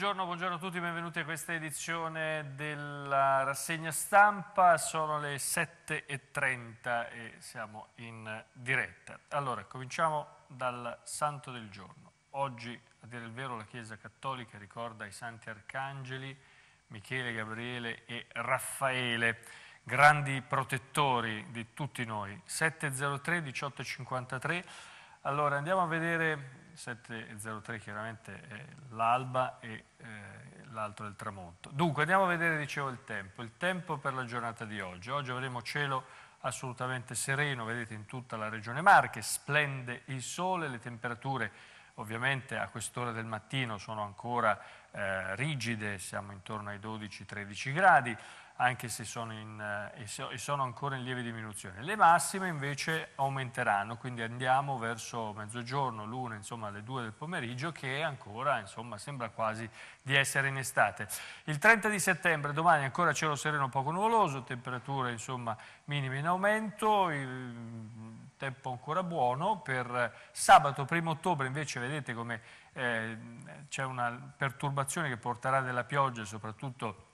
Buongiorno, buongiorno, a tutti, benvenuti a questa edizione della rassegna stampa, sono le 7.30 e siamo in diretta. Allora, cominciamo dal santo del giorno. Oggi, a dire il vero, la Chiesa Cattolica ricorda i santi arcangeli Michele, Gabriele e Raffaele, grandi protettori di tutti noi. 703 1853. Allora, andiamo a vedere 7.03 chiaramente è l'alba e eh, l'altro è il tramonto. Dunque andiamo a vedere, dicevo, il tempo. Il tempo per la giornata di oggi. Oggi avremo cielo assolutamente sereno, vedete in tutta la regione Marche, splende il sole, le temperature ovviamente a quest'ora del mattino sono ancora eh, rigide, siamo intorno ai 12-13 gradi, anche se sono, in, eh, sono ancora in lieve diminuzione. Le massime invece aumenteranno, quindi andiamo verso mezzogiorno, l'una, insomma alle due del pomeriggio, che ancora insomma, sembra quasi di essere in estate. Il 30 di settembre, domani ancora cielo sereno poco nuvoloso, temperature insomma, minime in aumento, il tempo ancora buono. Per sabato primo ottobre invece vedete come eh, c'è una perturbazione che porterà della pioggia soprattutto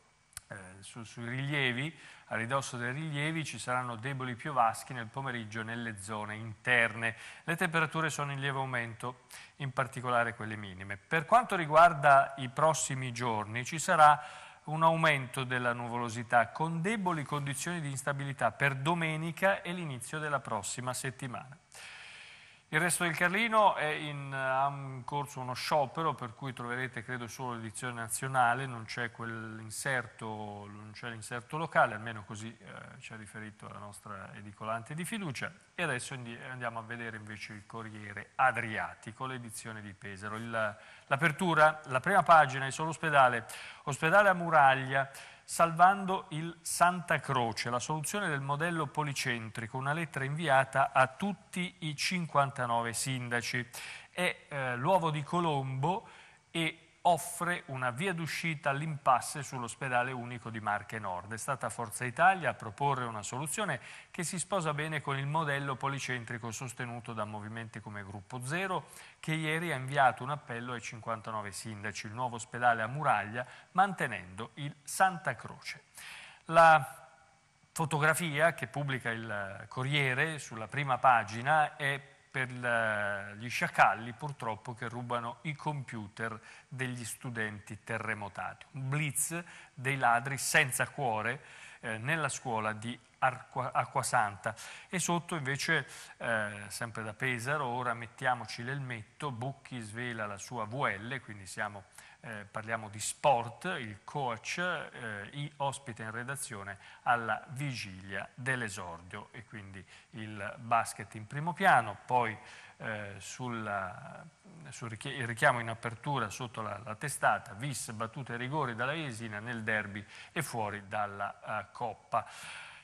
eh, su, sui rilievi, a ridosso dei rilievi ci saranno deboli piovaschi nel pomeriggio nelle zone interne. Le temperature sono in lieve aumento, in particolare quelle minime. Per quanto riguarda i prossimi giorni ci sarà un aumento della nuvolosità con deboli condizioni di instabilità per domenica e l'inizio della prossima settimana. Il resto del Carlino è in, eh, ha in corso uno sciopero per cui troverete credo solo l'edizione nazionale, non c'è l'inserto locale, almeno così eh, ci ha riferito la nostra edicolante di fiducia. E adesso andiamo a vedere invece il Corriere Adriatico, l'edizione di Pesaro. l'apertura, la prima pagina è sull'ospedale, ospedale a Muraglia, salvando il Santa Croce, la soluzione del modello policentrico, una lettera inviata a tutti i 59 sindaci. È eh, l'uovo di Colombo e offre una via d'uscita all'impasse sull'ospedale unico di Marche Nord. È stata Forza Italia a proporre una soluzione che si sposa bene con il modello policentrico sostenuto da movimenti come Gruppo Zero, che ieri ha inviato un appello ai 59 sindaci, il nuovo ospedale a Muraglia, mantenendo il Santa Croce. La fotografia che pubblica il Corriere sulla prima pagina è per gli sciacalli purtroppo che rubano i computer degli studenti terremotati. Un blitz dei ladri senza cuore eh, nella scuola di Acquasanta. E sotto invece, eh, sempre da Pesaro, ora mettiamoci l'elmetto, Bucchi svela la sua VL, quindi siamo eh, parliamo di sport, il coach eh, ospita in redazione alla vigilia dell'esordio e quindi il basket in primo piano, poi eh, sulla, sul richiamo in apertura sotto la, la testata, vis battute e rigori dalla Esina nel derby e fuori dalla uh, Coppa.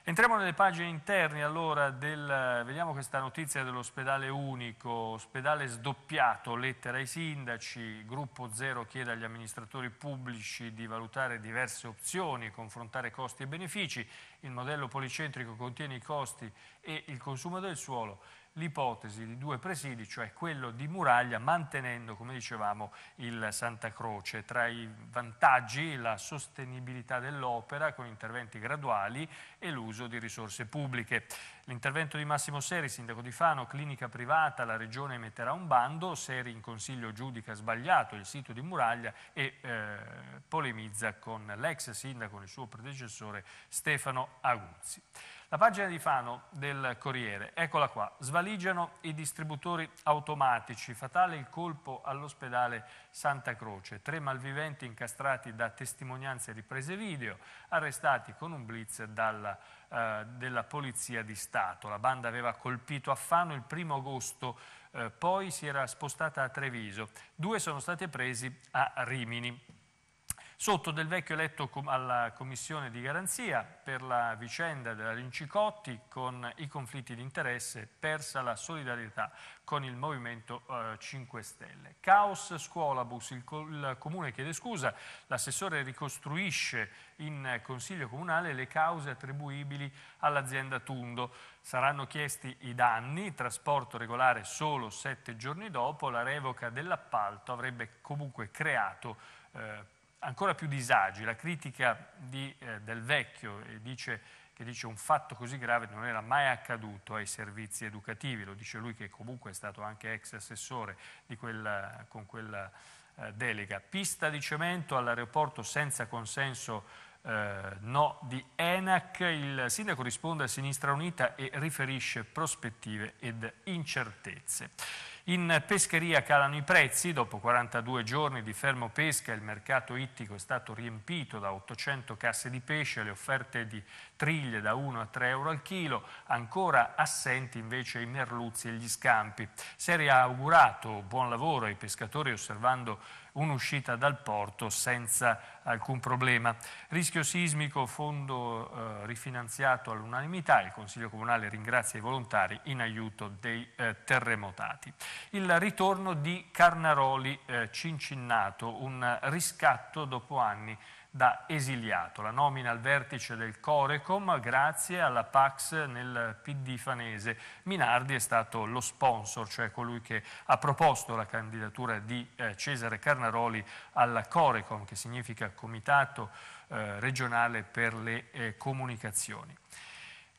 Entriamo nelle pagine interne allora, del, vediamo questa notizia dell'ospedale unico, ospedale sdoppiato, lettera ai sindaci, gruppo zero chiede agli amministratori pubblici di valutare diverse opzioni, confrontare costi e benefici, il modello policentrico contiene i costi e il consumo del suolo l'ipotesi di due presidi, cioè quello di muraglia, mantenendo, come dicevamo, il Santa Croce. Tra i vantaggi la sostenibilità dell'opera con interventi graduali e l'uso di risorse pubbliche. L'intervento di Massimo Seri, sindaco di Fano, clinica privata, la regione emetterà un bando, Seri in consiglio giudica sbagliato il sito di muraglia e eh, polemizza con l'ex sindaco e il suo predecessore Stefano Aguzzi. La pagina di Fano del Corriere, eccola qua, svaligiano i distributori automatici, fatale il colpo all'ospedale Santa Croce, tre malviventi incastrati da testimonianze e riprese video, arrestati con un blitz dalla eh, della Polizia di Stato. La banda aveva colpito a Fano il primo agosto, eh, poi si era spostata a Treviso. Due sono stati presi a Rimini. Sotto del vecchio eletto alla commissione di garanzia per la vicenda della Rincicotti con i conflitti di interesse, persa la solidarietà con il Movimento 5 eh, Stelle. Caos scuolabus, il, il comune chiede scusa, l'assessore ricostruisce in consiglio comunale le cause attribuibili all'azienda Tundo. Saranno chiesti i danni, trasporto regolare solo sette giorni dopo, la revoca dell'appalto avrebbe comunque creato eh, ancora più disagi. La critica di, eh, del vecchio eh, dice che dice un fatto così grave non era mai accaduto ai servizi educativi, lo dice lui che comunque è stato anche ex assessore quella, con quella eh, delega. Pista di cemento all'aeroporto senza consenso eh, no di ENAC, il sindaco risponde a Sinistra Unita e riferisce prospettive ed incertezze. In pescheria calano i prezzi, dopo 42 giorni di fermo pesca il mercato ittico è stato riempito da 800 casse di pesce, le offerte di triglie da 1 a 3 euro al chilo, ancora assenti invece i merluzzi e gli scampi. Si ha augurato buon lavoro ai pescatori osservando un'uscita dal porto senza alcun problema. Rischio sismico, fondo eh, rifinanziato all'unanimità, il Consiglio Comunale ringrazia i volontari in aiuto dei eh, terremotati. Il ritorno di Carnaroli eh, Cincinnato, un riscatto dopo anni da esiliato, la nomina al vertice del Corecom grazie alla Pax nel PD fanese. Minardi è stato lo sponsor, cioè colui che ha proposto la candidatura di eh, Cesare Carnaroli al Corecom, che significa Comitato eh, regionale per le eh, comunicazioni.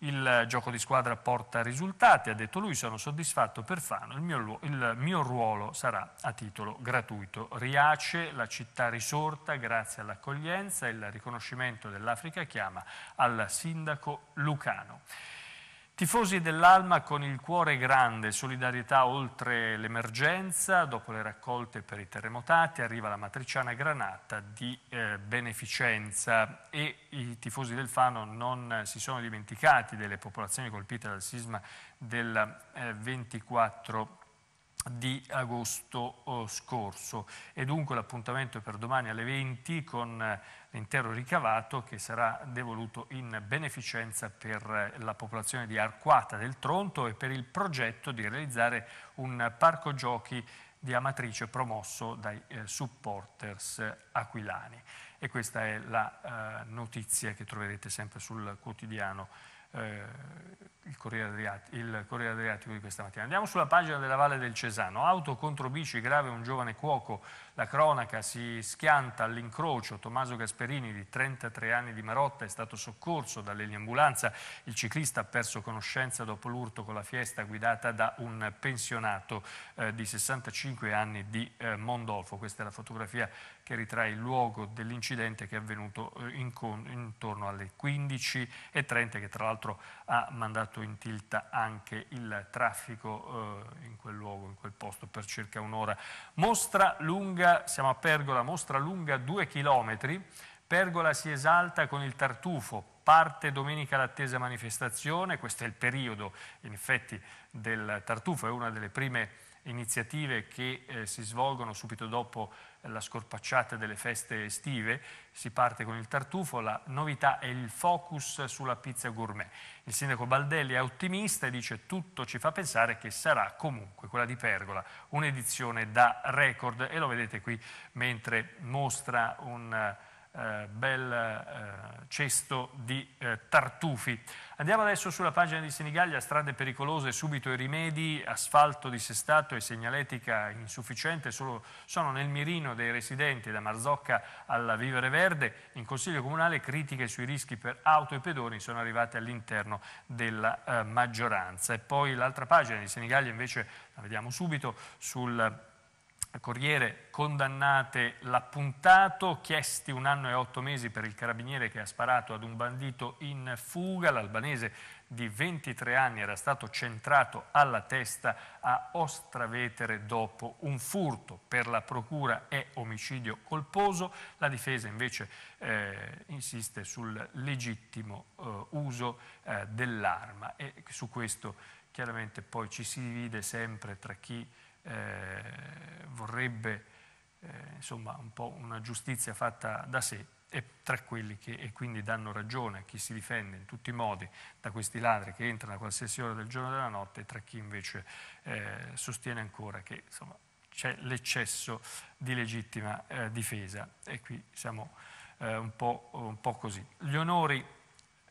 Il gioco di squadra porta risultati, ha detto lui, sono soddisfatto per Fano, il mio, il mio ruolo sarà a titolo gratuito. Riace la città risorta grazie all'accoglienza e al riconoscimento dell'Africa Chiama al sindaco Lucano. Tifosi dell'Alma con il cuore grande, solidarietà oltre l'emergenza, dopo le raccolte per i terremotati arriva la matriciana granata di eh, beneficenza e i tifosi del Fano non eh, si sono dimenticati delle popolazioni colpite dal sisma del eh, 24 di agosto eh, scorso e dunque l'appuntamento è per domani alle 20 con eh, l'intero ricavato che sarà devoluto in beneficenza per eh, la popolazione di Arquata del Tronto e per il progetto di realizzare un parco giochi di Amatrice promosso dai supporters aquilani. E questa è la eh, notizia che troverete sempre sul quotidiano eh, il Corriere, il Corriere Adriatico di questa mattina. Andiamo sulla pagina della Valle del Cesano. Auto contro bici, grave un giovane cuoco. La cronaca si schianta all'incrocio. Tommaso Gasperini, di 33 anni di Marotta, è stato soccorso dall'eliambulanza. Il ciclista ha perso conoscenza dopo l'urto con la fiesta guidata da un pensionato eh, di 65 anni di eh, Mondolfo. Questa è la fotografia che ritrae il luogo dell'incidente che è avvenuto eh, intorno alle 15.30, che tra l'altro l'altro ha mandato in tilt anche il traffico eh, in quel luogo, in quel posto per circa un'ora. Mostra lunga, siamo a Pergola, mostra lunga due chilometri, Pergola si esalta con il tartufo, parte domenica l'attesa manifestazione, questo è il periodo in effetti del tartufo, è una delle prime iniziative che eh, si svolgono subito dopo la scorpacciata delle feste estive, si parte con il tartufo, la novità è il focus sulla pizza gourmet. Il sindaco Baldelli è ottimista e dice tutto ci fa pensare che sarà comunque quella di Pergola, un'edizione da record e lo vedete qui mentre mostra un eh, bel eh, cesto di eh, tartufi. Andiamo adesso sulla pagina di Senigallia, strade pericolose, subito i rimedi, asfalto dissestato e segnaletica insufficiente, solo, sono nel mirino dei residenti da Marzocca alla Vivere Verde, in Consiglio Comunale critiche sui rischi per auto e pedoni sono arrivate all'interno della eh, maggioranza. E poi l'altra pagina di Senigallia invece la vediamo subito sul Corriere, condannate l'appuntato, chiesti un anno e otto mesi per il carabiniere che ha sparato ad un bandito in fuga, l'albanese di 23 anni era stato centrato alla testa a Ostravetere dopo un furto. Per la procura è omicidio colposo, la difesa invece eh, insiste sul legittimo eh, uso eh, dell'arma e su questo chiaramente poi ci si divide sempre tra chi eh, vorrebbe eh, insomma, un po' una giustizia fatta da sé e tra quelli che e quindi danno ragione a chi si difende in tutti i modi da questi ladri che entrano a qualsiasi ora del giorno e della notte e tra chi invece eh, sostiene ancora che c'è l'eccesso di legittima eh, difesa e qui siamo eh, un po', un po' così. Gli onori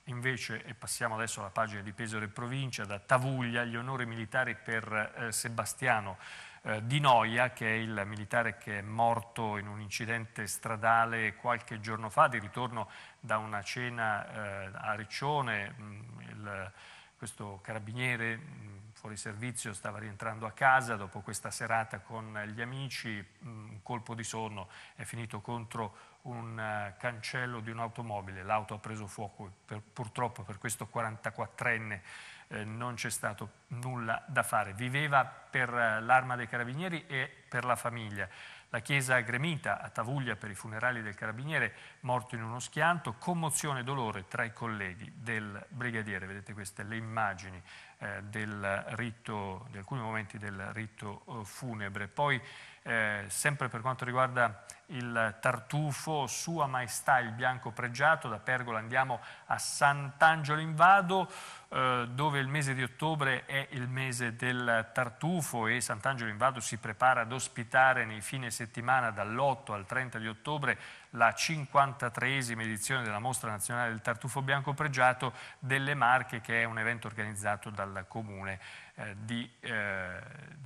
Invece, e passiamo adesso alla pagina di Pesaro e Provincia, da Tavuglia, gli onori militari per eh, Sebastiano eh, Di Noia, che è il militare che è morto in un incidente stradale qualche giorno fa, di ritorno da una cena eh, a Riccione. Mh, mm, il, questo carabiniere mh, mm, fuori servizio, stava rientrando a casa dopo questa serata con gli amici, mm, un colpo di sonno, è finito contro un eh, cancello di un'automobile, l'auto ha preso fuoco, per, purtroppo per questo 44enne eh, non c'è stato nulla da fare, viveva per eh, l'arma dei carabinieri e per la famiglia. La chiesa gremita a Tavuglia per i funerali del carabiniere, morto in uno schianto, commozione e dolore tra i colleghi del brigadiere, vedete queste le immagini eh, del rito, di alcuni momenti del rito eh, funebre. Poi eh, sempre per quanto riguarda il tartufo, Sua Maestà il Bianco Pregiato, da Pergola andiamo a Sant'Angelo in Vado, eh, dove il mese di ottobre è il mese del tartufo e Sant'Angelo in Vado si prepara ad ospitare nei fine settimana dall'8 al 30 di ottobre la 53esima edizione della Mostra Nazionale del Tartufo Bianco Pregiato delle Marche, che è un evento organizzato dal Comune eh, di eh,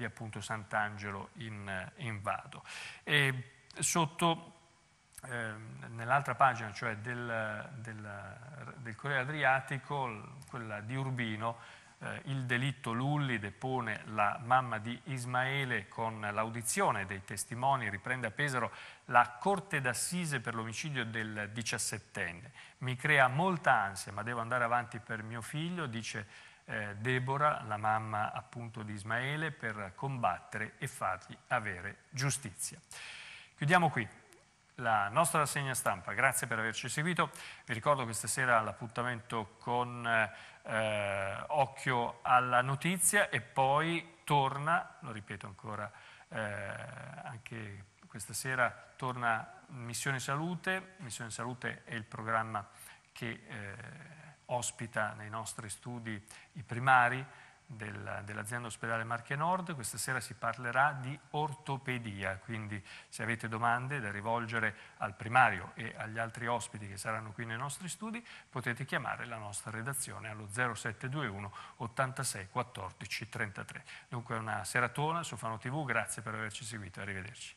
appunto Sant'Angelo in, eh, in Vado. E sotto eh, nell'altra pagina, cioè del, del, del, Corriere Adriatico, quella di Urbino, eh, il delitto Lulli depone la mamma di Ismaele con l'audizione dei testimoni, riprende a Pesaro la corte d'assise per l'omicidio del diciassettenne. Mi crea molta ansia, ma devo andare avanti per mio figlio, dice eh, Deborah, la mamma appunto di Ismaele, per combattere e fargli avere giustizia. Chiudiamo qui la nostra rassegna stampa, grazie per averci seguito, vi ricordo che stasera l'appuntamento con eh, Occhio alla Notizia e poi torna, lo ripeto ancora eh, anche questa sera, torna Missione Salute, Missione Salute è il programma che... Eh, ospita nei nostri studi i primari del, dell'azienda ospedale Marche Nord. Questa sera si parlerà di ortopedia, quindi se avete domande da rivolgere al primario e agli altri ospiti che saranno qui nei nostri studi, potete chiamare la nostra redazione allo 0721 86 14 33. Dunque una seratona su Fano TV, grazie per averci seguito, arrivederci.